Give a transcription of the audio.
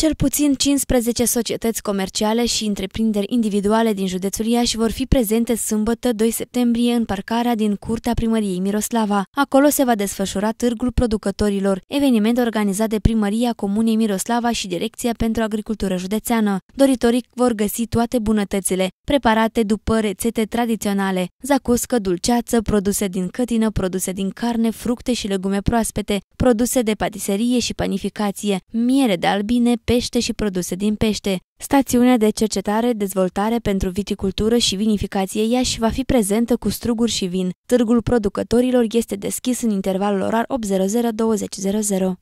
Cel puțin 15 societăți comerciale și întreprinderi individuale din județul Iași vor fi prezente sâmbătă 2 septembrie în parcarea din curtea primăriei Miroslava. Acolo se va desfășura târgul producătorilor, eveniment organizat de primăria Comunei Miroslava și Direcția pentru Agricultură Județeană. Doritorii vor găsi toate bunătățile, preparate după rețete tradiționale, zacuscă, dulceață, produse din cătină, produse din carne, fructe și legume proaspete, produse de patiserie și panificație, miere de albine, pește și produse din pește. Stațiunea de cercetare, dezvoltare pentru viticultură și vinificație Iași va fi prezentă cu struguri și vin. Târgul producătorilor este deschis în intervalul orar 800 2000.